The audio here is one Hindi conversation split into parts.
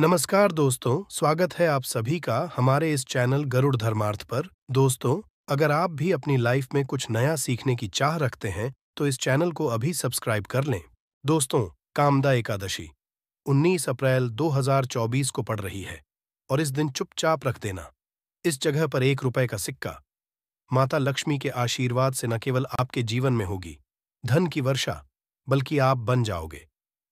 नमस्कार दोस्तों स्वागत है आप सभी का हमारे इस चैनल गरुड़ धर्मार्थ पर दोस्तों अगर आप भी अपनी लाइफ में कुछ नया सीखने की चाह रखते हैं तो इस चैनल को अभी सब्सक्राइब कर लें दोस्तों कामदा एकादशी 19 अप्रैल 2024 को पड़ रही है और इस दिन चुपचाप रख देना इस जगह पर एक रुपए का सिक्का माता लक्ष्मी के आशीर्वाद से न केवल आपके जीवन में होगी धन की वर्षा बल्कि आप बन जाओगे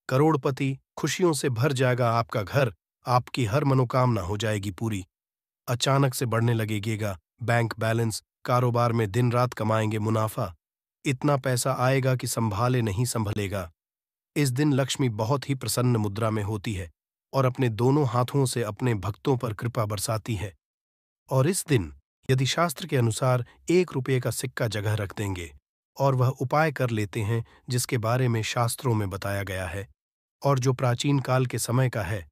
करोड़पति खुशियों से भर जाएगा आपका घर आपकी हर मनोकामना हो जाएगी पूरी अचानक से बढ़ने लगेगा बैंक बैलेंस कारोबार में दिन रात कमाएंगे मुनाफा इतना पैसा आएगा कि संभाले नहीं संभलेगा इस दिन लक्ष्मी बहुत ही प्रसन्न मुद्रा में होती है और अपने दोनों हाथों से अपने भक्तों पर कृपा बरसाती है और इस दिन यदि शास्त्र के अनुसार एक रुपये का सिक्का जगह रख देंगे और वह उपाय कर लेते हैं जिसके बारे में शास्त्रों में बताया गया है और जो प्राचीन काल के समय का है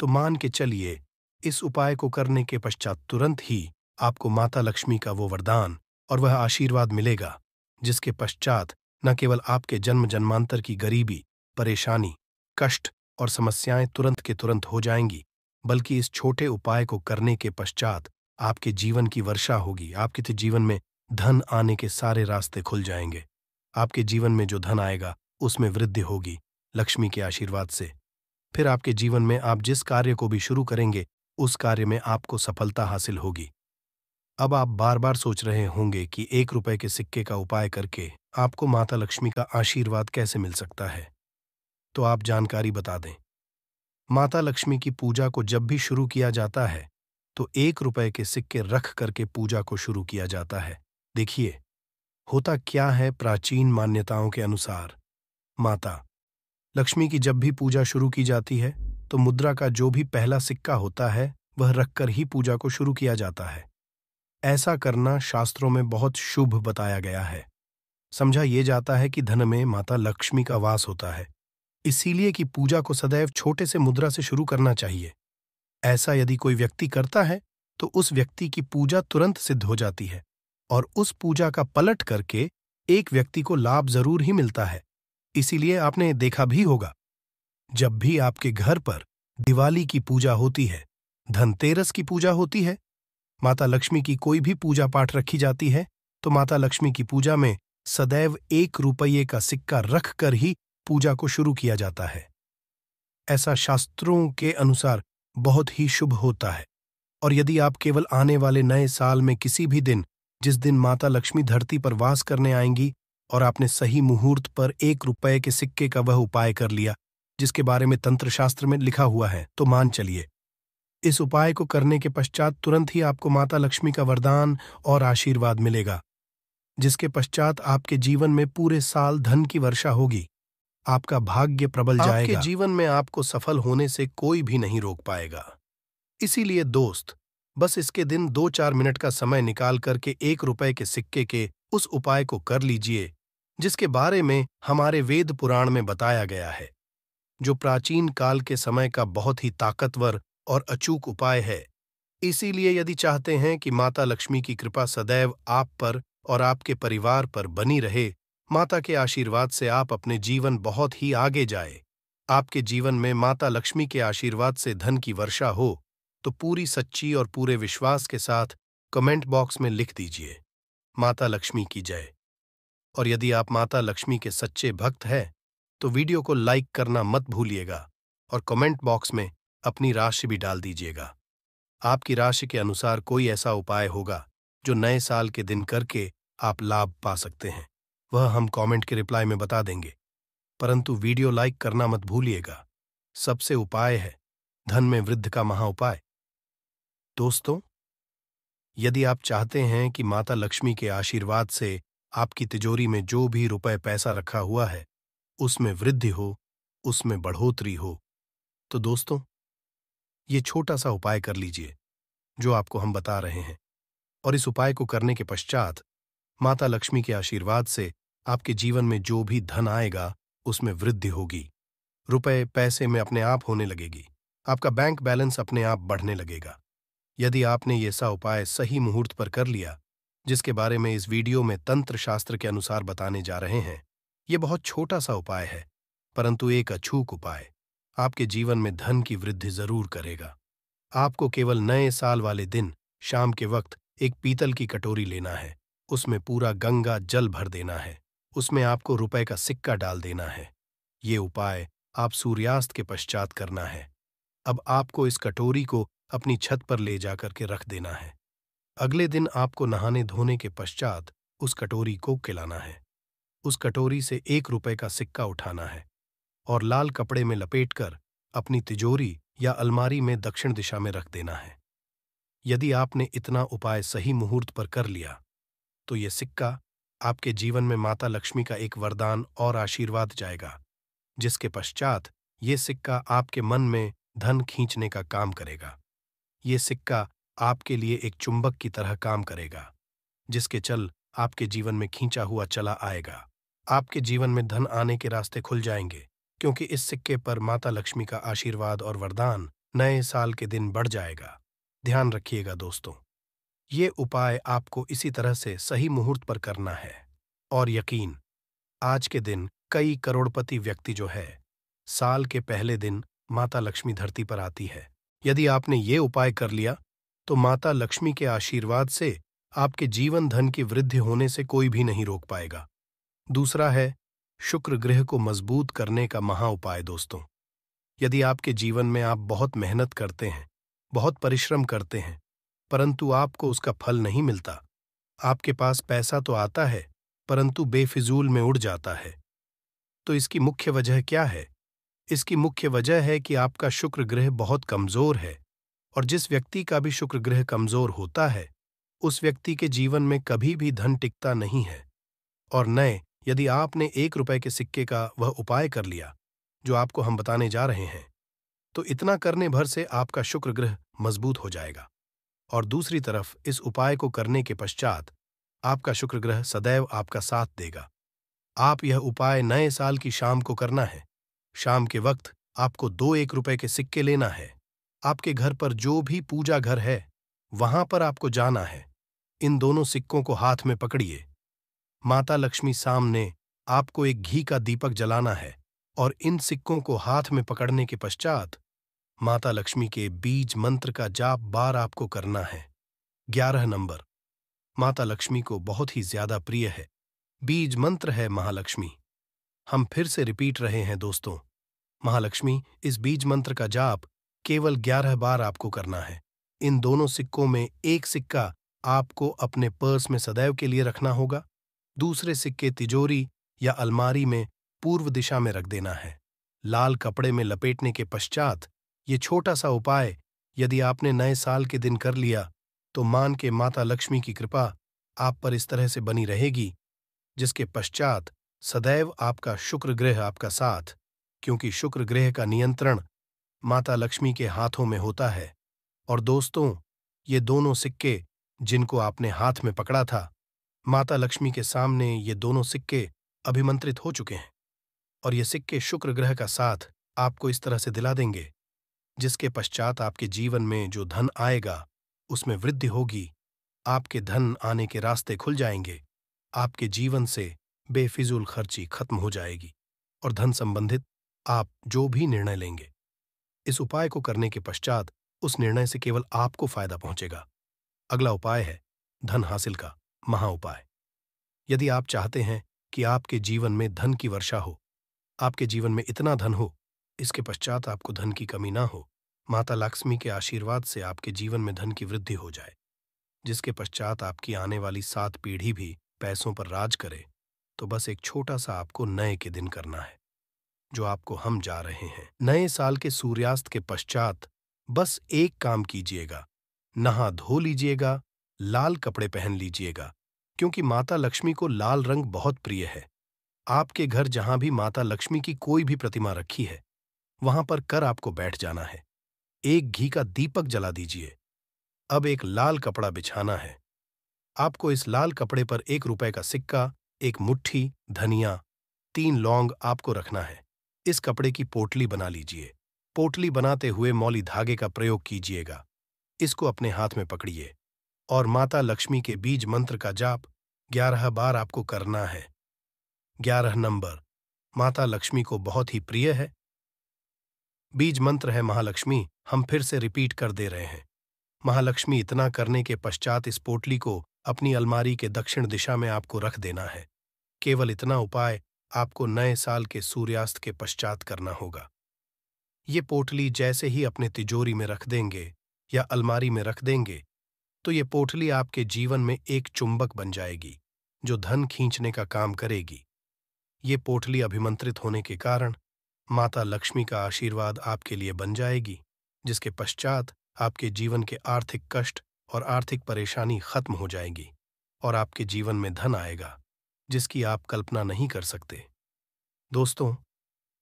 तो मान के चलिए इस उपाय को करने के पश्चात तुरंत ही आपको माता लक्ष्मी का वो वरदान और वह आशीर्वाद मिलेगा जिसके पश्चात न केवल आपके जन्म जन्मांतर की गरीबी परेशानी कष्ट और समस्याएं तुरंत के तुरंत हो जाएंगी बल्कि इस छोटे उपाय को करने के पश्चात आपके जीवन की वर्षा होगी आपके जीवन में धन आने के सारे रास्ते खुल जाएंगे आपके जीवन में जो धन आएगा उसमें वृद्धि होगी लक्ष्मी के आशीर्वाद से फिर आपके जीवन में आप जिस कार्य को भी शुरू करेंगे उस कार्य में आपको सफलता हासिल होगी अब आप बार बार सोच रहे होंगे कि एक रुपए के सिक्के का उपाय करके आपको माता लक्ष्मी का आशीर्वाद कैसे मिल सकता है तो आप जानकारी बता दें माता लक्ष्मी की पूजा को जब भी शुरू किया जाता है तो एक रुपए के सिक्के रख करके पूजा को शुरू किया जाता है देखिए होता क्या है प्राचीन मान्यताओं के अनुसार माता लक्ष्मी की जब भी पूजा शुरू की जाती है तो मुद्रा का जो भी पहला सिक्का होता है वह रखकर ही पूजा को शुरू किया जाता है ऐसा करना शास्त्रों में बहुत शुभ बताया गया है समझा यह जाता है कि धन में माता लक्ष्मी का वास होता है इसीलिए कि पूजा को सदैव छोटे से मुद्रा से शुरू करना चाहिए ऐसा यदि कोई व्यक्ति करता है तो उस व्यक्ति की पूजा तुरंत सिद्ध हो जाती है और उस पूजा का पलट करके एक व्यक्ति को लाभ जरूर ही मिलता है इसीलिए आपने देखा भी होगा जब भी आपके घर पर दिवाली की पूजा होती है धनतेरस की पूजा होती है माता लक्ष्मी की कोई भी पूजा पाठ रखी जाती है तो माता लक्ष्मी की पूजा में सदैव एक रुपये का सिक्का रखकर ही पूजा को शुरू किया जाता है ऐसा शास्त्रों के अनुसार बहुत ही शुभ होता है और यदि आप केवल आने वाले नए साल में किसी भी दिन जिस दिन माता लक्ष्मी धरती पर वास करने आएंगी और आपने सही मुहूर्त पर एक रुपए के सिक्के का वह उपाय कर लिया जिसके बारे में तंत्रशास्त्र में लिखा हुआ है तो मान चलिए इस उपाय को करने के पश्चात तुरंत ही आपको माता लक्ष्मी का वरदान और आशीर्वाद मिलेगा जिसके पश्चात आपके जीवन में पूरे साल धन की वर्षा होगी आपका भाग्य प्रबल आपके जाएगा जीवन में आपको सफल होने से कोई भी नहीं रोक पाएगा इसीलिए दोस्त बस इसके दिन दो चार मिनट का समय निकाल करके एक रुपए के सिक्के के उस उपाय को कर लीजिए जिसके बारे में हमारे वेद पुराण में बताया गया है जो प्राचीन काल के समय का बहुत ही ताकतवर और अचूक उपाय है इसीलिए यदि चाहते हैं कि माता लक्ष्मी की कृपा सदैव आप पर और आपके परिवार पर बनी रहे माता के आशीर्वाद से आप अपने जीवन बहुत ही आगे जाए आपके जीवन में माता लक्ष्मी के आशीर्वाद से धन की वर्षा हो तो पूरी सच्ची और पूरे विश्वास के साथ कमेंट बॉक्स में लिख दीजिए माता लक्ष्मी की जय और यदि आप माता लक्ष्मी के सच्चे भक्त हैं तो वीडियो को लाइक करना मत भूलिएगा और कमेंट बॉक्स में अपनी राशि भी डाल दीजिएगा आपकी राशि के अनुसार कोई ऐसा उपाय होगा जो नए साल के दिन करके आप लाभ पा सकते हैं वह हम कमेंट के रिप्लाई में बता देंगे परंतु वीडियो लाइक करना मत भूलिएगा सबसे उपाय है धन में वृद्ध का महा उपाय दोस्तों यदि आप चाहते हैं कि माता लक्ष्मी के आशीर्वाद से आपकी तिजोरी में जो भी रुपए पैसा रखा हुआ है उसमें वृद्धि हो उसमें बढ़ोतरी हो तो दोस्तों ये छोटा सा उपाय कर लीजिए जो आपको हम बता रहे हैं और इस उपाय को करने के पश्चात माता लक्ष्मी के आशीर्वाद से आपके जीवन में जो भी धन आएगा उसमें वृद्धि होगी रुपए पैसे में अपने आप होने लगेगी आपका बैंक बैलेंस अपने आप बढ़ने लगेगा यदि आपने ये सा उपाय सही मुहूर्त पर कर लिया जिसके बारे में इस वीडियो में तंत्र शास्त्र के अनुसार बताने जा रहे हैं ये बहुत छोटा सा उपाय है परंतु एक अछूक उपाय आपके जीवन में धन की वृद्धि जरूर करेगा आपको केवल नए साल वाले दिन शाम के वक्त एक पीतल की कटोरी लेना है उसमें पूरा गंगा जल भर देना है उसमें आपको रुपए का सिक्का डाल देना है ये उपाय आप सूर्यास्त के पश्चात करना है अब आपको इस कटोरी को अपनी छत पर ले जाकर के रख देना है अगले दिन आपको नहाने धोने के पश्चात उस कटोरी को खिलाना है उस कटोरी से एक रुपए का सिक्का उठाना है और लाल कपड़े में लपेटकर अपनी तिजोरी या अलमारी में दक्षिण दिशा में रख देना है यदि आपने इतना उपाय सही मुहूर्त पर कर लिया तो ये सिक्का आपके जीवन में माता लक्ष्मी का एक वरदान और आशीर्वाद जाएगा जिसके पश्चात ये सिक्का आपके मन में धन खींचने का काम करेगा ये सिक्का आपके लिए एक चुंबक की तरह काम करेगा जिसके चल आपके जीवन में खींचा हुआ चला आएगा आपके जीवन में धन आने के रास्ते खुल जाएंगे क्योंकि इस सिक्के पर माता लक्ष्मी का आशीर्वाद और वरदान नए साल के दिन बढ़ जाएगा ध्यान रखिएगा दोस्तों ये उपाय आपको इसी तरह से सही मुहूर्त पर करना है और यकीन आज के दिन कई करोड़पति व्यक्ति जो है साल के पहले दिन माता लक्ष्मी धरती पर आती है यदि आपने ये उपाय कर लिया तो माता लक्ष्मी के आशीर्वाद से आपके जीवन धन की वृद्धि होने से कोई भी नहीं रोक पाएगा दूसरा है शुक्र ग्रह को मजबूत करने का महा उपाय दोस्तों यदि आपके जीवन में आप बहुत मेहनत करते हैं बहुत परिश्रम करते हैं परंतु आपको उसका फल नहीं मिलता आपके पास पैसा तो आता है परंतु बेफिजूल में उड़ जाता है तो इसकी मुख्य वजह क्या है इसकी मुख्य वजह है कि आपका शुक्र ग्रह बहुत कमजोर है और जिस व्यक्ति का भी शुक्रग्रह कमजोर होता है उस व्यक्ति के जीवन में कभी भी धन टिकता नहीं है और नए यदि आपने एक रुपए के सिक्के का वह उपाय कर लिया जो आपको हम बताने जा रहे हैं तो इतना करने भर से आपका शुक्र ग्रह मजबूत हो जाएगा और दूसरी तरफ इस उपाय को करने के पश्चात आपका शुक्र ग्रह सदैव आपका साथ देगा आप यह उपाय नए साल की शाम को करना है शाम के वक्त आपको दो एक रुपए के सिक्के लेना है आपके घर पर जो भी पूजा घर है वहां पर आपको जाना है इन दोनों सिक्कों को हाथ में पकड़िए माता लक्ष्मी सामने आपको एक घी का दीपक जलाना है और इन सिक्कों को हाथ में पकड़ने के पश्चात माता लक्ष्मी के बीज मंत्र का जाप बार आपको करना है ग्यारह नंबर माता लक्ष्मी को बहुत ही ज्यादा प्रिय है बीज मंत्र है महालक्ष्मी हम फिर से रिपीट रहे हैं दोस्तों महालक्ष्मी इस बीज मंत्र का जाप केवल ग्यारह बार आपको करना है इन दोनों सिक्कों में एक सिक्का आपको अपने पर्स में सदैव के लिए रखना होगा दूसरे सिक्के तिजोरी या अलमारी में पूर्व दिशा में रख देना है लाल कपड़े में लपेटने के पश्चात ये छोटा सा उपाय यदि आपने नए साल के दिन कर लिया तो मान के माता लक्ष्मी की कृपा आप पर इस तरह से बनी रहेगी जिसके पश्चात सदैव आपका शुक्र ग्रह आपका साथ क्योंकि शुक्र ग्रह का नियंत्रण माता लक्ष्मी के हाथों में होता है और दोस्तों ये दोनों सिक्के जिनको आपने हाथ में पकड़ा था माता लक्ष्मी के सामने ये दोनों सिक्के अभिमंत्रित हो चुके हैं और ये सिक्के शुक्र ग्रह का साथ आपको इस तरह से दिला देंगे जिसके पश्चात आपके जीवन में जो धन आएगा उसमें वृद्धि होगी आपके धन आने के रास्ते खुल जाएंगे आपके जीवन से बेफिजूल खर्ची खत्म हो जाएगी और धन संबंधित आप जो भी निर्णय लेंगे इस उपाय को करने के पश्चात उस निर्णय से केवल आपको फायदा पहुंचेगा अगला उपाय है धन हासिल का महा उपाय यदि आप चाहते हैं कि आपके जीवन में धन की वर्षा हो आपके जीवन में इतना धन हो इसके पश्चात आपको धन की कमी ना हो माता लक्ष्मी के आशीर्वाद से आपके जीवन में धन की वृद्धि हो जाए जिसके पश्चात आपकी आने वाली सात पीढ़ी भी पैसों पर राज करे तो बस एक छोटा सा आपको नए के दिन करना है जो आपको हम जा रहे हैं नए साल के सूर्यास्त के पश्चात बस एक काम कीजिएगा नहा धो लीजिएगा लाल कपड़े पहन लीजिएगा क्योंकि माता लक्ष्मी को लाल रंग बहुत प्रिय है आपके घर जहां भी माता लक्ष्मी की कोई भी प्रतिमा रखी है वहां पर कर आपको बैठ जाना है एक घी का दीपक जला दीजिए अब एक लाल कपड़ा बिछाना है आपको इस लाल कपड़े पर एक रुपए का सिक्का एक मुट्ठी धनिया तीन लौंग आपको रखना है इस कपड़े की पोटली बना लीजिए पोटली बनाते हुए मौली धागे का प्रयोग कीजिएगा इसको अपने हाथ में पकड़िए और माता लक्ष्मी के बीज मंत्र का जाप ग्यारह बार आपको करना है ग्यारह नंबर माता लक्ष्मी को बहुत ही प्रिय है बीज मंत्र है महालक्ष्मी हम फिर से रिपीट कर दे रहे हैं महालक्ष्मी इतना करने के पश्चात इस पोटली को अपनी अलमारी के दक्षिण दिशा में आपको रख देना है केवल इतना उपाय आपको नए साल के सूर्यास्त के पश्चात करना होगा ये पोटली जैसे ही अपने तिजोरी में रख देंगे या अलमारी में रख देंगे तो ये पोटली आपके जीवन में एक चुंबक बन जाएगी जो धन खींचने का काम करेगी ये पोटली अभिमंत्रित होने के कारण माता लक्ष्मी का आशीर्वाद आपके लिए बन जाएगी जिसके पश्चात आपके जीवन के आर्थिक कष्ट और आर्थिक परेशानी खत्म हो जाएगी और आपके जीवन में धन आएगा जिसकी आप कल्पना नहीं कर सकते दोस्तों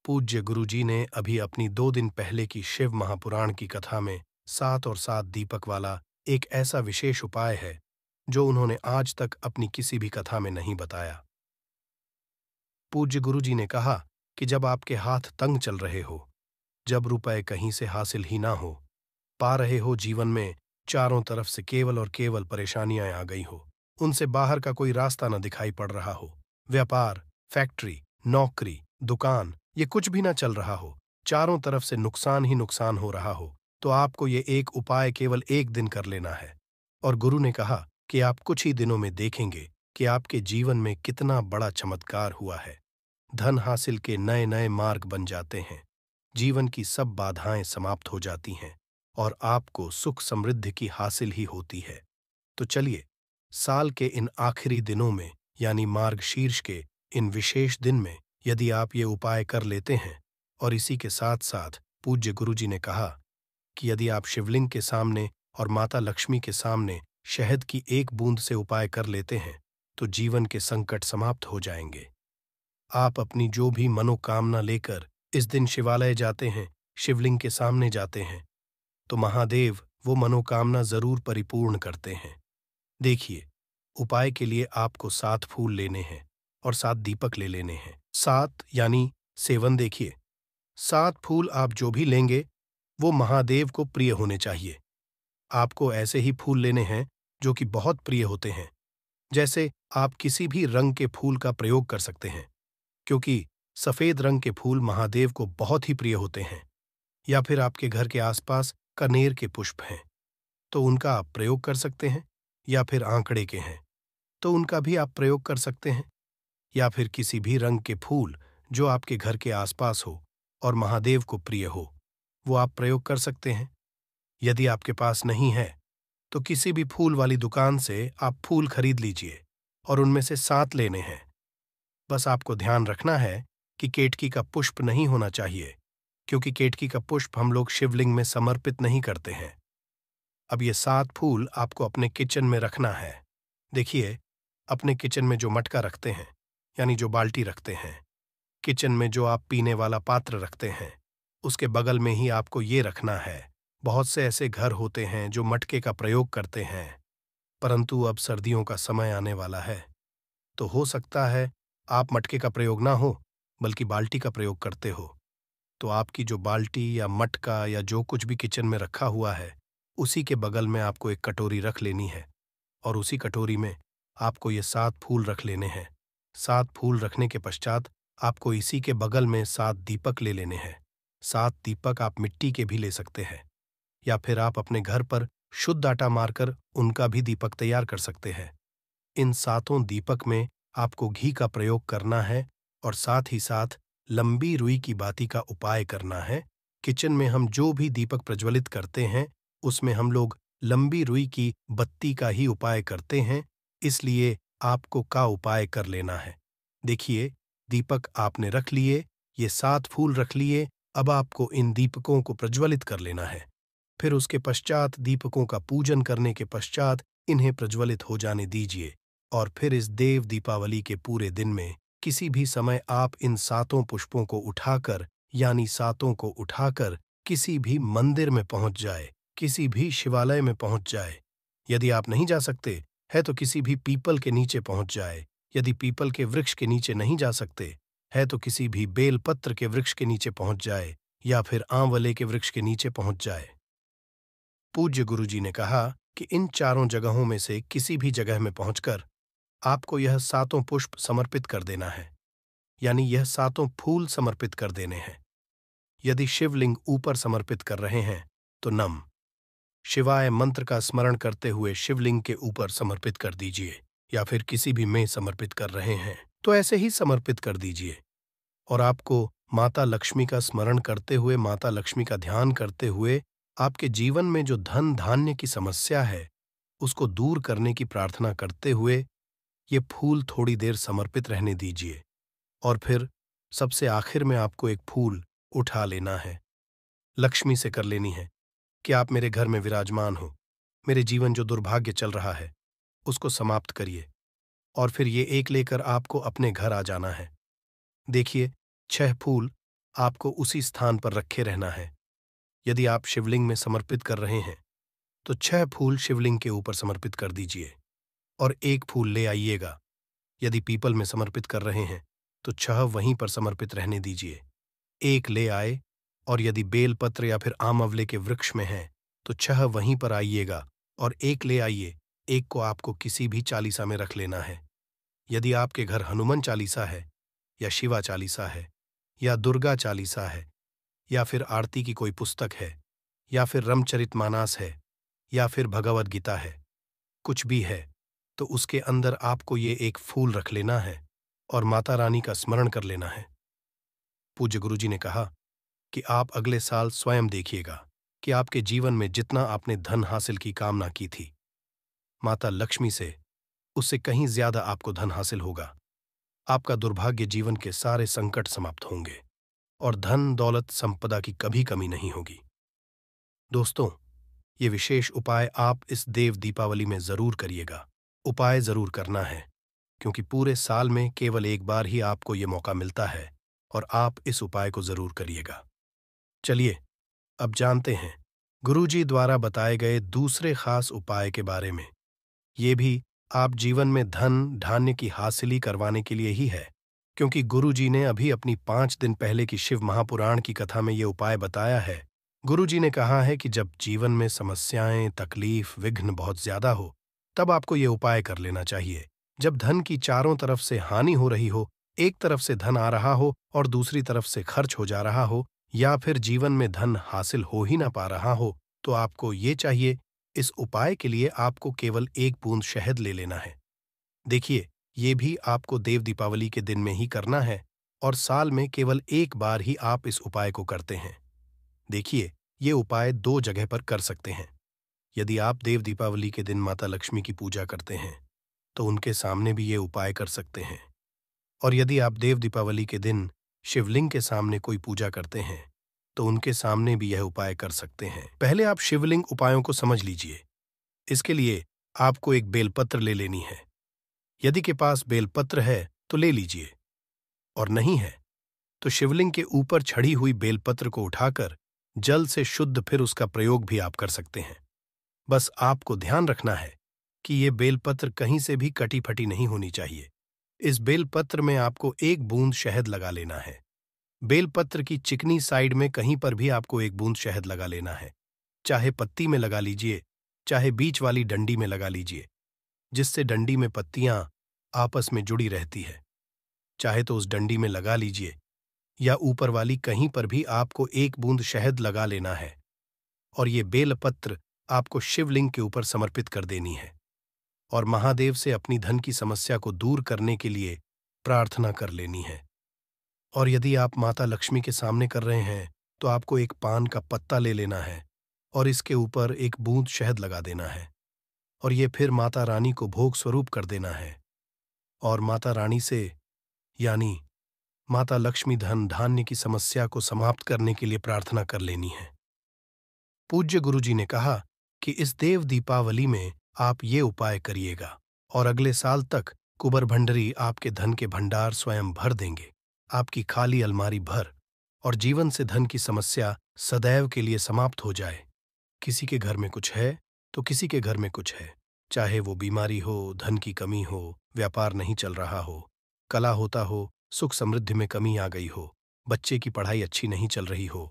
पूज्य गुरुजी ने अभी अपनी दो दिन पहले की शिव महापुराण की कथा में सात और सात दीपक वाला एक ऐसा विशेष उपाय है जो उन्होंने आज तक अपनी किसी भी कथा में नहीं बताया पूज्य गुरुजी ने कहा कि जब आपके हाथ तंग चल रहे हो जब रुपए कहीं से हासिल ही ना हो पा रहे हो जीवन में चारों तरफ से केवल और केवल परेशानियां आ गई हो उनसे बाहर का कोई रास्ता न दिखाई पड़ रहा हो व्यापार फैक्ट्री नौकरी दुकान ये कुछ भी न चल रहा हो चारों तरफ से नुकसान ही नुकसान हो रहा हो तो आपको ये एक उपाय केवल एक दिन कर लेना है और गुरु ने कहा कि आप कुछ ही दिनों में देखेंगे कि आपके जीवन में कितना बड़ा चमत्कार हुआ है धन हासिल के नए नए मार्ग बन जाते हैं जीवन की सब बाधाएं समाप्त हो जाती हैं और आपको सुख समृद्धि की हासिल ही होती है तो चलिए साल के इन आखिरी दिनों में यानी मार्गशीर्ष के इन विशेष दिन में यदि आप ये उपाय कर लेते हैं और इसी के साथ साथ पूज्य गुरुजी ने कहा कि यदि आप शिवलिंग के सामने और माता लक्ष्मी के सामने शहद की एक बूंद से उपाय कर लेते हैं तो जीवन के संकट समाप्त हो जाएंगे आप अपनी जो भी मनोकामना लेकर इस दिन शिवालय जाते हैं शिवलिंग के सामने जाते हैं तो महादेव वो मनोकामना जरूर परिपूर्ण करते हैं देखिए उपाय के लिए आपको सात फूल लेने हैं और सात दीपक ले लेने हैं सात यानी सेवन देखिए सात फूल आप जो भी लेंगे वो महादेव को प्रिय होने चाहिए आपको ऐसे ही फूल लेने हैं जो कि बहुत प्रिय होते हैं जैसे आप किसी भी रंग के फूल का प्रयोग कर सकते हैं क्योंकि सफ़ेद रंग के फूल महादेव को बहुत ही प्रिय होते हैं या फिर आपके घर के आसपास कनेर के पुष्प हैं तो उनका आप प्रयोग कर सकते हैं या फिर आंकड़े के हैं तो उनका भी आप प्रयोग कर सकते हैं या फिर किसी भी रंग के फूल जो आपके घर के आसपास हो और महादेव को प्रिय हो वो आप प्रयोग कर सकते हैं यदि आपके पास नहीं है तो किसी भी फूल वाली दुकान से आप फूल खरीद लीजिए और उनमें से सात लेने हैं बस आपको ध्यान रखना है कि केटकी का पुष्प नहीं होना चाहिए क्योंकि केटकी का पुष्प हम लोग शिवलिंग में समर्पित नहीं करते हैं अब ये सात फूल आपको अपने किचन में रखना है देखिए अपने किचन में जो मटका रखते हैं यानी जो बाल्टी रखते हैं किचन में जो आप पीने वाला पात्र रखते हैं उसके बगल में ही आपको ये रखना है बहुत से ऐसे घर होते हैं जो मटके का प्रयोग करते हैं परंतु अब सर्दियों का समय आने वाला है तो हो सकता है आप मटके का प्रयोग ना हो बल्कि बाल्टी का प्रयोग करते हो तो आपकी जो बाल्टी या मटका या जो कुछ भी किचन में रखा हुआ है उसी के बगल में आपको एक कटोरी रख लेनी है और उसी कटोरी में आपको ये सात फूल रख लेने हैं सात फूल रखने के पश्चात आपको इसी के बगल में सात दीपक ले लेने हैं सात दीपक आप मिट्टी के भी ले सकते हैं या फिर आप अपने घर पर शुद्ध आटा मारकर उनका भी दीपक तैयार कर सकते हैं इन सातों दीपक में आपको घी का प्रयोग करना है और साथ ही साथ लंबी रुई की बाती का उपाय करना है किचन में हम जो भी दीपक प्रज्वलित करते हैं उसमें हम लोग लंबी रुई की बत्ती का ही उपाय करते हैं इसलिए आपको का उपाय कर लेना है देखिए दीपक आपने रख लिए ये सात फूल रख लिए अब आपको इन दीपकों को प्रज्वलित कर लेना है फिर उसके पश्चात दीपकों का पूजन करने के पश्चात इन्हें प्रज्वलित हो जाने दीजिए और फिर इस देव दीपावली के पूरे दिन में किसी भी समय आप इन सातों पुष्पों को उठाकर यानी सातों को उठाकर किसी भी मंदिर में पहुंच जाए किसी भी शिवालय में पहुंच जाए यदि आप नहीं जा सकते है तो किसी भी पीपल के नीचे पहुंच जाए यदि पीपल के वृक्ष के नीचे नहीं जा सकते है तो किसी भी बेलपत्र के वृक्ष के नीचे पहुंच जाए या फिर आंवले के वृक्ष के नीचे पहुंच जाए पूज्य गुरुजी ने कहा कि इन चारों जगहों में से किसी भी जगह में पहुंचकर आपको यह सातों पुष्प समर्पित कर देना है यानी यह सातों फूल समर्पित कर देने हैं यदि शिवलिंग ऊपर समर्पित कर रहे हैं तो नम शिवाय मंत्र का स्मरण करते हुए शिवलिंग के ऊपर समर्पित कर दीजिए या फिर किसी भी में समर्पित कर रहे हैं तो ऐसे ही समर्पित कर दीजिए और आपको माता लक्ष्मी का स्मरण करते हुए माता लक्ष्मी का ध्यान करते हुए आपके जीवन में जो धन धान्य की समस्या है उसको दूर करने की प्रार्थना करते हुए ये फूल थोड़ी देर समर्पित रहने दीजिए और फिर सबसे आखिर में आपको एक फूल उठा लेना है लक्ष्मी से कर लेनी है कि आप मेरे घर में विराजमान हो मेरे जीवन जो दुर्भाग्य चल रहा है उसको समाप्त करिए और फिर ये एक लेकर आपको अपने घर आ जाना है देखिए छह फूल आपको उसी स्थान पर रखे रहना है यदि आप शिवलिंग में समर्पित कर रहे हैं तो छह फूल शिवलिंग के ऊपर समर्पित कर दीजिए और एक फूल ले आइएगा यदि पीपल में समर्पित कर रहे हैं तो छह वहीं पर समर्पित रहने दीजिए एक ले आए और यदि बेलपत्र या फिर आम अवले के वृक्ष में है तो छह वहीं पर आइएगा और एक ले आइए एक को आपको किसी भी चालीसा में रख लेना है यदि आपके घर हनुमान चालीसा है या शिवा चालीसा है या दुर्गा चालीसा है या फिर आरती की कोई पुस्तक है या फिर रामचरित मानास है या फिर भगवद गीता है कुछ भी है तो उसके अंदर आपको ये एक फूल रख लेना है और माता रानी का स्मरण कर लेना है पूज्य गुरुजी ने कहा कि आप अगले साल स्वयं देखिएगा कि आपके जीवन में जितना आपने धन हासिल की कामना की थी माता लक्ष्मी से उससे कहीं ज्यादा आपको धन हासिल होगा आपका दुर्भाग्य जीवन के सारे संकट समाप्त होंगे और धन दौलत संपदा की कभी कमी नहीं होगी दोस्तों ये विशेष उपाय आप इस देव दीपावली में जरूर करिएगा उपाय जरूर करना है क्योंकि पूरे साल में केवल एक बार ही आपको ये मौका मिलता है और आप इस उपाय को जरूर करिएगा चलिए अब जानते हैं गुरुजी द्वारा बताए गए दूसरे खास उपाय के बारे में ये भी आप जीवन में धन धान्य की हासिली करवाने के लिए ही है क्योंकि गुरुजी ने अभी अपनी पांच दिन पहले की शिव महापुराण की कथा में ये उपाय बताया है गुरुजी ने कहा है कि जब जीवन में समस्याएं तकलीफ विघ्न बहुत ज्यादा हो तब आपको ये उपाय कर लेना चाहिए जब धन की चारों तरफ से हानि हो रही हो एक तरफ से धन आ रहा हो और दूसरी तरफ से खर्च हो जा रहा हो या फिर जीवन में धन हासिल हो ही ना पा रहा हो तो आपको ये चाहिए इस उपाय के लिए आपको केवल एक बूंद शहद ले लेना है देखिए ये भी आपको देव दीपावली के दिन में ही करना है और साल में केवल एक बार ही आप इस उपाय को करते हैं देखिए ये उपाय दो जगह पर कर सकते हैं यदि आप देव दीपावली के दिन माता लक्ष्मी की पूजा करते हैं तो उनके सामने भी ये उपाय कर सकते हैं और यदि आप देव दीपावली के दिन शिवलिंग के सामने कोई पूजा करते हैं तो उनके सामने भी यह उपाय कर सकते हैं पहले आप शिवलिंग उपायों को समझ लीजिए इसके लिए आपको एक बेलपत्र ले लेनी है यदि के पास बेलपत्र है तो ले लीजिए और नहीं है तो शिवलिंग के ऊपर छड़ी हुई बेलपत्र को उठाकर जल से शुद्ध फिर उसका प्रयोग भी आप कर सकते हैं बस आपको ध्यान रखना है कि ये बेलपत्र कहीं से भी कटी फटी नहीं होनी चाहिए इस बेलपत्र में आपको एक बूंद शहद लगा लेना है बेलपत्र की चिकनी साइड में कहीं पर भी आपको एक बूंद शहद लगा लेना है चाहे पत्ती में लगा लीजिए चाहे बीच वाली डंडी में लगा लीजिए जिससे डंडी में पत्तियां आपस में जुड़ी रहती है चाहे तो उस डंडी में लगा लीजिए या ऊपर वाली कहीं पर भी आपको एक बूंद शहद लगा लेना है और ये बेलपत्र आपको शिवलिंग के ऊपर समर्पित कर देनी है और महादेव से अपनी धन की समस्या को दूर करने के लिए प्रार्थना कर लेनी है और यदि आप माता लक्ष्मी के सामने कर रहे हैं तो आपको एक पान का पत्ता ले लेना है और इसके ऊपर एक बूंद शहद लगा देना है और ये फिर माता रानी को भोग स्वरूप कर देना है और माता रानी से यानी माता लक्ष्मी धन धान्य की समस्या को समाप्त करने के लिए प्रार्थना कर लेनी है पूज्य गुरुजी ने कहा कि इस देव दीपावली में आप ये उपाय करिएगा और अगले साल तक कुबर भंडरी आपके धन के भंडार स्वयं भर देंगे आपकी खाली अलमारी भर और जीवन से धन की समस्या सदैव के लिए समाप्त हो जाए किसी के घर में कुछ है तो किसी के घर में कुछ है चाहे वो बीमारी हो धन की कमी हो व्यापार नहीं चल रहा हो कला होता हो सुख समृद्धि में कमी आ गई हो बच्चे की पढ़ाई अच्छी नहीं चल रही हो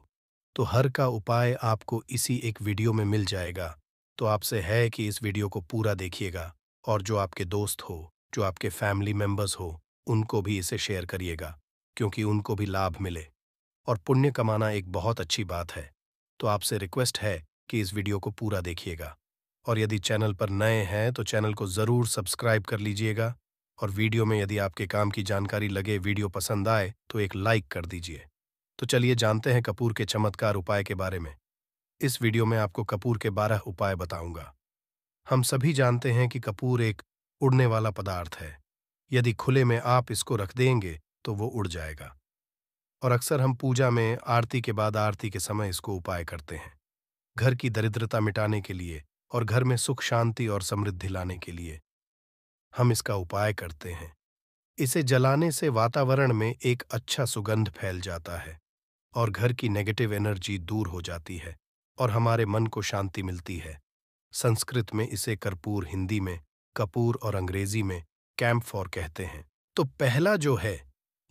तो हर का उपाय आपको इसी एक वीडियो में मिल जाएगा तो आपसे है कि इस वीडियो को पूरा देखिएगा और जो आपके दोस्त हो जो आपके फैमिली मेंबर्स हो उनको भी इसे शेयर करिएगा क्योंकि उनको भी लाभ मिले और पुण्य कमाना एक बहुत अच्छी बात है तो आपसे रिक्वेस्ट है कि इस वीडियो को पूरा देखिएगा और यदि चैनल पर नए हैं तो चैनल को ज़रूर सब्सक्राइब कर लीजिएगा और वीडियो में यदि आपके काम की जानकारी लगे वीडियो पसंद आए तो एक लाइक कर दीजिए तो चलिए जानते हैं कपूर के चमत्कार उपाय के बारे में इस वीडियो में आपको कपूर के 12 उपाय बताऊंगा हम सभी जानते हैं कि कपूर एक उड़ने वाला पदार्थ है यदि खुले में आप इसको रख देंगे तो वो उड़ जाएगा और अक्सर हम पूजा में आरती के बाद आरती के समय इसको उपाय करते हैं घर की दरिद्रता मिटाने के लिए और घर में सुख शांति और समृद्धि लाने के लिए हम इसका उपाय करते हैं इसे जलाने से वातावरण में एक अच्छा सुगंध फैल जाता है और घर की नेगेटिव एनर्जी दूर हो जाती है और हमारे मन को शांति मिलती है संस्कृत में इसे कर्पूर हिंदी में कपूर और अंग्रेजी में फॉर कहते हैं तो पहला जो है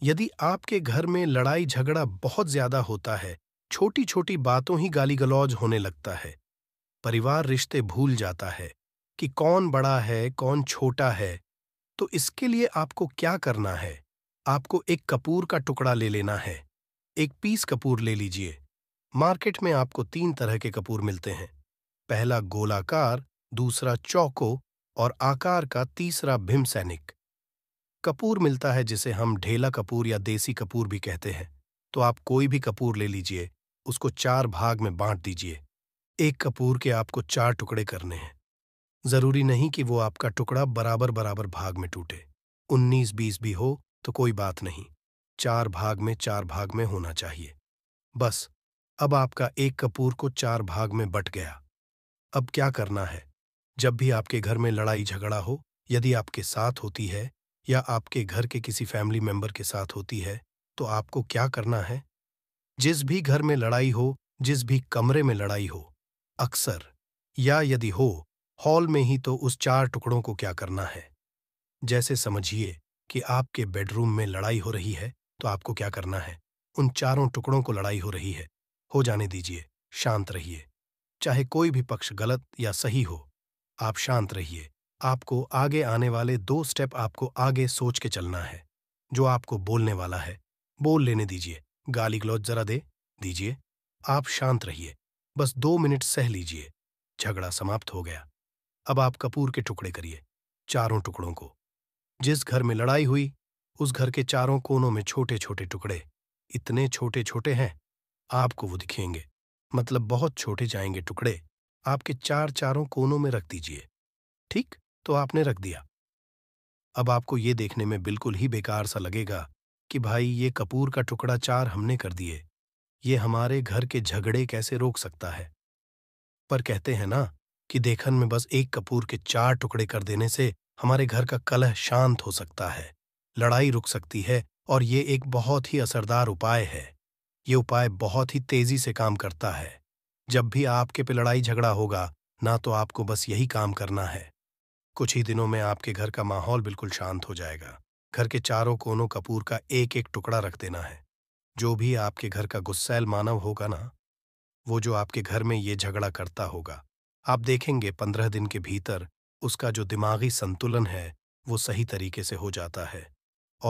यदि आपके घर में लड़ाई झगड़ा बहुत ज्यादा होता है छोटी छोटी बातों ही गाली गलौज होने लगता है परिवार रिश्ते भूल जाता है कि कौन बड़ा है कौन छोटा है तो इसके लिए आपको क्या करना है आपको एक कपूर का टुकड़ा ले लेना है एक पीस कपूर ले लीजिए मार्केट में आपको तीन तरह के कपूर मिलते हैं पहला गोलाकार दूसरा चौको और आकार का तीसरा भीम सैनिक कपूर मिलता है जिसे हम ढेला कपूर या देसी कपूर भी कहते हैं तो आप कोई भी कपूर ले लीजिए उसको चार भाग में बांट दीजिए एक कपूर के आपको चार टुकड़े करने हैं जरूरी नहीं कि वो आपका टुकड़ा बराबर बराबर भाग में टूटे उन्नीस बीस भी हो तो कोई बात नहीं चार भाग में चार भाग में होना चाहिए बस अब आपका एक कपूर को चार भाग में बट गया अब क्या करना है जब भी आपके घर में लड़ाई झगड़ा हो यदि आपके साथ होती है या आपके घर के किसी फैमिली मेंबर के साथ होती है तो आपको क्या करना है जिस भी घर में लड़ाई हो जिस भी कमरे में लड़ाई हो अक्सर या यदि हो हॉल में ही तो उस चार टुकड़ों को क्या करना है जैसे समझिए कि आपके बेडरूम में लड़ाई हो रही है तो आपको क्या करना है उन चारों टुकड़ों को लड़ाई हो रही है हो जाने दीजिए शांत रहिए चाहे कोई भी पक्ष गलत या सही हो आप शांत रहिए आपको आगे आने वाले दो स्टेप आपको आगे सोच के चलना है जो आपको बोलने वाला है बोल लेने दीजिए गाली ग्लौज जरा दे दीजिए आप शांत रहिए बस दो मिनट सह लीजिए झगड़ा समाप्त हो गया अब आप कपूर के टुकड़े करिए चारों टुकड़ों को जिस घर में लड़ाई हुई उस घर के चारों कोनों में छोटे छोटे टुकड़े इतने छोटे छोटे हैं आपको वो दिखेंगे मतलब बहुत छोटे जाएंगे टुकड़े आपके चार चारों कोनों में रख दीजिए ठीक तो आपने रख दिया अब आपको ये देखने में बिल्कुल ही बेकार सा लगेगा कि भाई ये कपूर का टुकड़ा चार हमने कर दिए ये हमारे घर के झगड़े कैसे रोक सकता है पर कहते हैं ना कि देखन में बस एक कपूर के चार टुकड़े कर देने से हमारे घर का कलह शांत हो सकता है लड़ाई रुक सकती है और ये एक बहुत ही असरदार उपाय है ये उपाय बहुत ही तेजी से काम करता है जब भी आपके पे लड़ाई झगड़ा होगा ना तो आपको बस यही काम करना है कुछ ही दिनों में आपके घर का माहौल बिल्कुल शांत हो जाएगा घर के चारों कोनों कपूर का एक एक टुकड़ा रख देना है जो भी आपके घर का गुस्सैल मानव होगा ना वो जो आपके घर में ये झगड़ा करता होगा आप देखेंगे पंद्रह दिन के भीतर उसका जो दिमागी संतुलन है वो सही तरीके से हो जाता है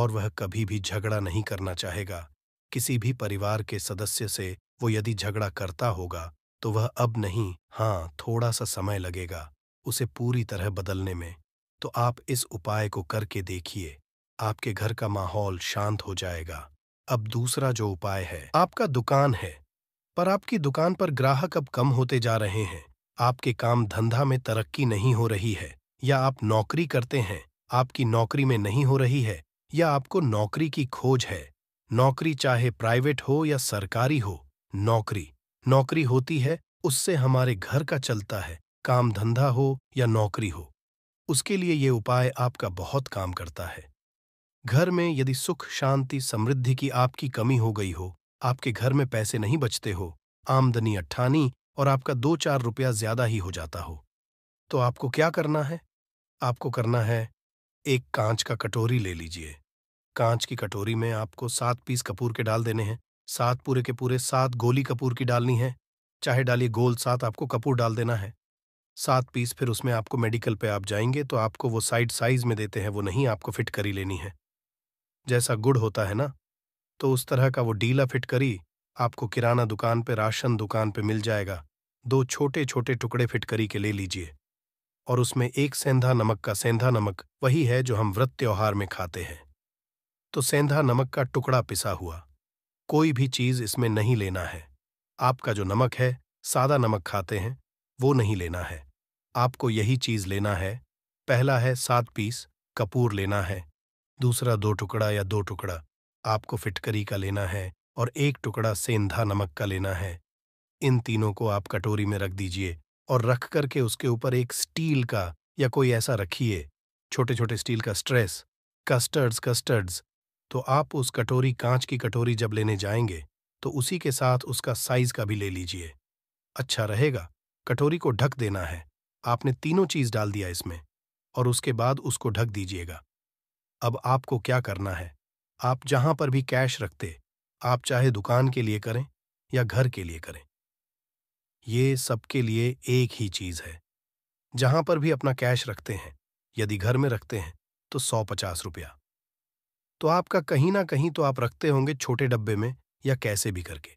और वह कभी भी झगड़ा नहीं करना चाहेगा किसी भी परिवार के सदस्य से वो यदि झगड़ा करता होगा तो वह अब नहीं हाँ थोड़ा सा समय लगेगा उसे पूरी तरह बदलने में तो आप इस उपाय को करके देखिए आपके घर का माहौल शांत हो जाएगा अब दूसरा जो उपाय है आपका दुकान है पर आपकी दुकान पर ग्राहक अब कम होते जा रहे हैं आपके काम धंधा में तरक्की नहीं हो रही है या आप नौकरी करते हैं आपकी नौकरी में नहीं हो रही है या आपको नौकरी की खोज है नौकरी चाहे प्राइवेट हो या सरकारी हो नौकरी नौकरी होती है उससे हमारे घर का चलता है काम धंधा हो या नौकरी हो उसके लिए ये उपाय आपका बहुत काम करता है घर में यदि सुख शांति समृद्धि की आपकी कमी हो गई हो आपके घर में पैसे नहीं बचते हो आमदनी अट्ठानी और आपका दो चार रुपया ज्यादा ही हो जाता हो तो आपको क्या करना है आपको करना है एक कांच का कटोरी ले लीजिए कांच की कटोरी में आपको सात पीस कपूर के डाल देने हैं सात पूरे के पूरे सात गोली कपूर की डालनी है चाहे डालिए गोल सात आपको कपूर डाल देना है सात पीस फिर उसमें आपको मेडिकल पे आप जाएंगे तो आपको वो साइड साइज में देते हैं वो नहीं आपको फिट करी लेनी है जैसा गुड़ होता है ना तो उस तरह का वो डीला फिट करी आपको किराना दुकान पे राशन दुकान पे मिल जाएगा दो छोटे छोटे टुकड़े फिट करी के ले लीजिए और उसमें एक सेंधा नमक का सेंधा नमक वही है जो हम व्रत त्यौहार में खाते हैं तो सेंधा नमक का टुकड़ा पिसा हुआ कोई भी चीज इसमें नहीं लेना है आपका जो नमक है सादा नमक खाते हैं वो नहीं लेना है आपको यही चीज लेना है पहला है सात पीस कपूर लेना है दूसरा दो टुकड़ा या दो टुकड़ा आपको फिटकरी का लेना है और एक टुकड़ा सेंधा नमक का लेना है इन तीनों को आप कटोरी में रख दीजिए और रख करके उसके ऊपर एक स्टील का या कोई ऐसा रखिए छोटे छोटे स्टील का स्ट्रेस कस्टर्ड्स कस्टर्ड्स तो आप उस कटोरी कांच की कटोरी जब लेने जाएंगे तो उसी के साथ उसका साइज का भी ले लीजिए अच्छा रहेगा कटोरी को ढक देना है आपने तीनों चीज डाल दिया इसमें और उसके बाद उसको ढक दीजिएगा अब आपको क्या करना है आप जहां पर भी कैश रखते आप चाहे दुकान के लिए करें या घर के लिए करें ये सबके लिए एक ही चीज है जहां पर भी अपना कैश रखते हैं यदि घर में रखते हैं तो सौ पचास रुपया तो आपका कहीं ना कहीं तो आप रखते होंगे छोटे डब्बे में या कैसे भी करके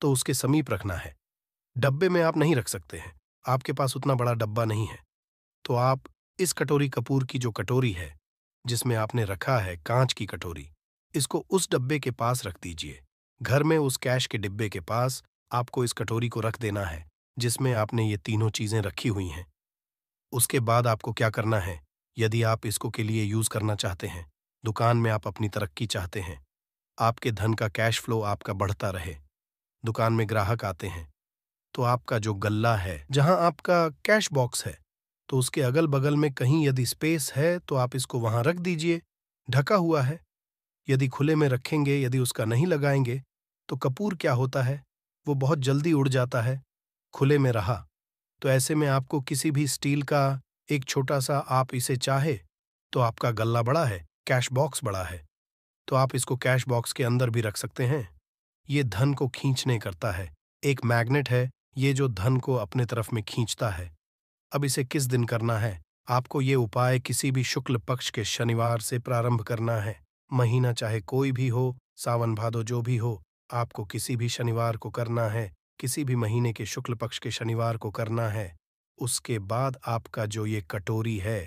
तो उसके समीप रखना है डब्बे में आप नहीं रख सकते हैं आपके पास उतना बड़ा डब्बा नहीं है तो आप इस कटोरी कपूर की जो कटोरी है जिसमें आपने रखा है कांच की कटोरी इसको उस डब्बे के पास रख दीजिए घर में उस कैश के डिब्बे के पास आपको इस कटोरी को रख देना है जिसमें आपने ये तीनों चीजें रखी हुई हैं उसके बाद आपको क्या करना है यदि आप इसको के लिए यूज करना चाहते हैं दुकान में आप अपनी तरक्की चाहते हैं आपके धन का कैश फ्लो आपका बढ़ता रहे दुकान में ग्राहक आते हैं तो आपका जो गल्ला है जहां आपका कैश बॉक्स है तो उसके अगल बगल में कहीं यदि स्पेस है तो आप इसको वहां रख दीजिए ढका हुआ है यदि खुले में रखेंगे यदि उसका नहीं लगाएंगे तो कपूर क्या होता है वो बहुत जल्दी उड़ जाता है खुले में रहा तो ऐसे में आपको किसी भी स्टील का एक छोटा सा आप इसे चाहे तो आपका गल्ला बड़ा है कैश बॉक्स बड़ा है तो आप इसको कैश बॉक्स के अंदर भी रख सकते हैं ये धन को खींचने करता है एक मैग्नेट है ये जो धन को अपने तरफ में खींचता है अब इसे किस दिन करना है आपको ये उपाय किसी भी शुक्ल पक्ष के शनिवार से प्रारंभ करना है महीना चाहे कोई भी हो सावन भादो जो भी हो आपको किसी भी शनिवार को करना है किसी भी महीने के शुक्ल पक्ष के शनिवार को करना है उसके बाद आपका जो ये कटोरी है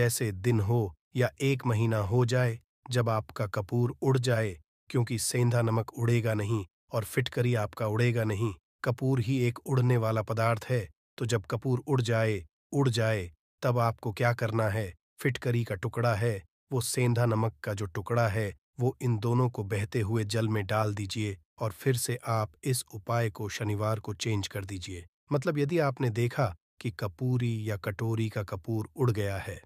जैसे दिन हो या एक महीना हो जाए जब आपका कपूर उड़ जाए क्योंकि सेंधा नमक उड़ेगा नहीं और फिटकरी आपका उड़ेगा नहीं कपूर ही एक उड़ने वाला पदार्थ है तो जब कपूर उड़ जाए उड़ जाए तब आपको क्या करना है फिटकरी का टुकड़ा है वो सेंधा नमक का जो टुकड़ा है वो इन दोनों को बहते हुए जल में डाल दीजिए और फिर से आप इस उपाय को शनिवार को चेंज कर दीजिए मतलब यदि आपने देखा कि कपूरी या कटोरी का कपूर उड़ गया है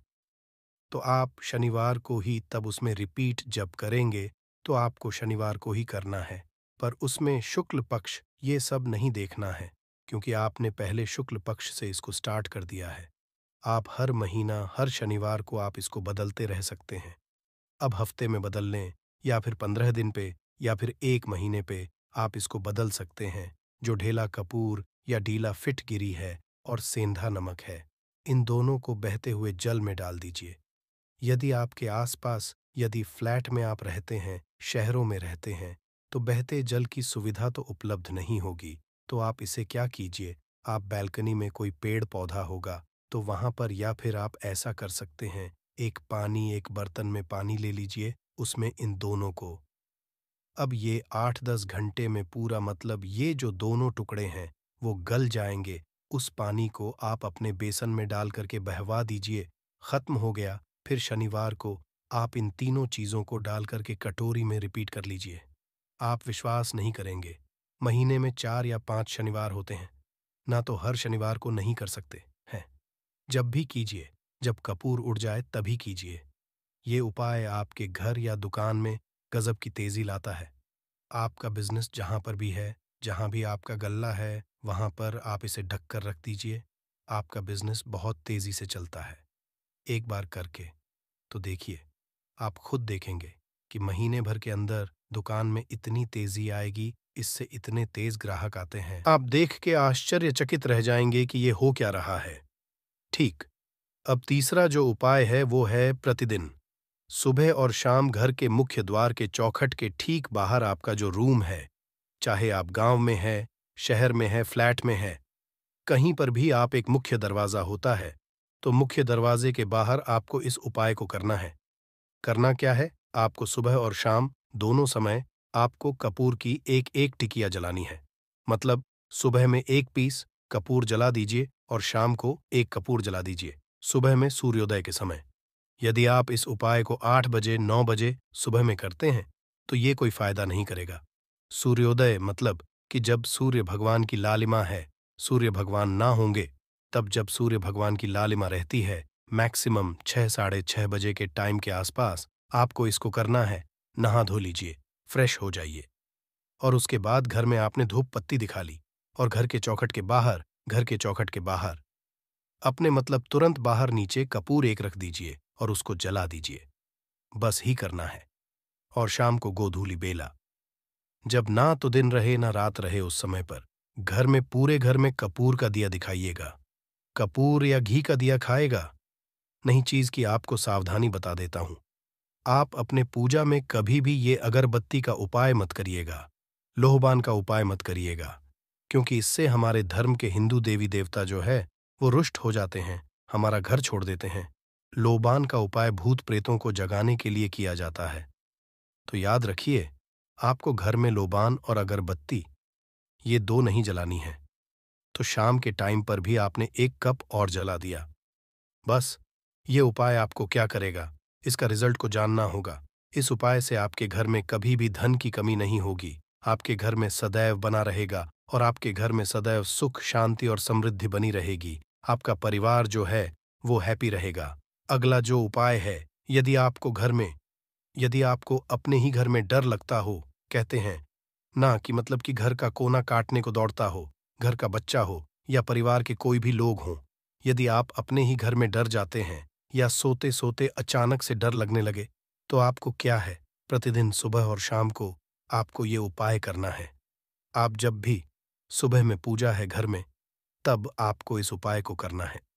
तो आप शनिवार को ही तब उसमें रिपीट जब करेंगे तो आपको शनिवार को ही करना है पर उसमें शुक्ल पक्ष ये सब नहीं देखना है क्योंकि आपने पहले शुक्ल पक्ष से इसको स्टार्ट कर दिया है आप हर महीना हर शनिवार को आप इसको बदलते रह सकते हैं अब हफ्ते में बदल लें या फिर पंद्रह दिन पे या फिर एक महीने पे आप इसको बदल सकते हैं जो ढेला कपूर या ढीला फिट गिरी है और सेंधा नमक है इन दोनों को बहते हुए जल में डाल दीजिए यदि आपके आसपास यदि फ्लैट में आप रहते हैं शहरों में रहते हैं तो बहते जल की सुविधा तो उपलब्ध नहीं होगी तो आप इसे क्या कीजिए आप बैल्कनी में कोई पेड़ पौधा होगा तो वहां पर या फिर आप ऐसा कर सकते हैं एक पानी एक बर्तन में पानी ले लीजिए उसमें इन दोनों को अब ये आठ दस घंटे में पूरा मतलब ये जो दोनों टुकड़े हैं वो गल जाएंगे उस पानी को आप अपने बेसन में डाल करके बहवा दीजिए खत्म हो गया फिर शनिवार को आप इन तीनों चीज़ों को डाल करके कटोरी में रिपीट कर लीजिए आप विश्वास नहीं करेंगे महीने में चार या पांच शनिवार होते हैं ना तो हर शनिवार को नहीं कर सकते हैं जब भी कीजिए जब कपूर उड़ जाए तभी कीजिए ये उपाय आपके घर या दुकान में गजब की तेजी लाता है आपका बिजनेस जहां पर भी है जहां भी आपका गल्ला है वहां पर आप इसे ढककर रख दीजिए आपका बिजनेस बहुत तेजी से चलता है एक बार करके तो देखिए आप खुद देखेंगे कि महीने भर के अंदर दुकान में इतनी तेजी आएगी इससे इतने तेज ग्राहक आते हैं आप देख के आश्चर्यचकित रह जाएंगे कि ये हो क्या रहा है ठीक अब तीसरा जो उपाय है वो है प्रतिदिन सुबह और शाम घर के मुख्य द्वार के चौखट के ठीक बाहर आपका जो रूम है चाहे आप गांव में है शहर में है फ्लैट में है कहीं पर भी आप एक मुख्य दरवाजा होता है तो मुख्य दरवाजे के बाहर आपको इस उपाय को करना है करना क्या है आपको सुबह और शाम दोनों समय आपको कपूर की एक एक टिकिया जलानी है मतलब सुबह में एक पीस कपूर जला दीजिए और शाम को एक कपूर जला दीजिए सुबह में सूर्योदय के समय यदि आप इस उपाय को आठ बजे नौ बजे सुबह में करते हैं तो ये कोई फायदा नहीं करेगा सूर्योदय मतलब कि जब सूर्य भगवान की लालिमा है सूर्य भगवान ना होंगे तब जब सूर्य भगवान की लालिमा रहती है मैक्सिमम छह साढ़े छह बजे के टाइम के आसपास आपको इसको करना है नहा धो लीजिए फ्रेश हो जाइए और उसके बाद घर में आपने धूप पत्ती दिखा ली और घर के चौखट के बाहर घर के चौखट के बाहर अपने मतलब तुरंत बाहर नीचे कपूर एक रख दीजिए और उसको जला दीजिए बस ही करना है और शाम को गोधूली बेला जब ना तो दिन रहे ना रात रहे उस समय पर घर में पूरे घर में कपूर का दिया दिखाइएगा कपूर या घी का दिया खाएगा नहीं चीज की आपको सावधानी बता देता हूं आप अपने पूजा में कभी भी ये अगरबत्ती का उपाय मत करिएगा लोहबान का उपाय मत करिएगा क्योंकि इससे हमारे धर्म के हिंदू देवी देवता जो है वो रुष्ट हो जाते हैं हमारा घर छोड़ देते हैं लोबान का उपाय भूत प्रेतों को जगाने के लिए किया जाता है तो याद रखिए आपको घर में लोबान और अगरबत्ती ये दो नहीं जलानी है तो शाम के टाइम पर भी आपने एक कप और जला दिया बस ये उपाय आपको क्या करेगा इसका रिजल्ट को जानना होगा इस उपाय से आपके घर में कभी भी धन की कमी नहीं होगी आपके घर में सदैव बना रहेगा और आपके घर में सदैव सुख शांति और समृद्धि बनी रहेगी आपका परिवार जो है वो हैप्पी रहेगा अगला जो उपाय है यदि आपको घर में यदि आपको अपने ही घर में डर लगता हो कहते हैं ना कि मतलब कि घर का कोना काटने को दौड़ता हो घर का बच्चा हो या परिवार के कोई भी लोग हों यदि आप अपने ही घर में डर जाते हैं या सोते सोते अचानक से डर लगने लगे तो आपको क्या है प्रतिदिन सुबह और शाम को आपको ये उपाय करना है आप जब भी सुबह में पूजा है घर में तब आपको इस उपाय को करना है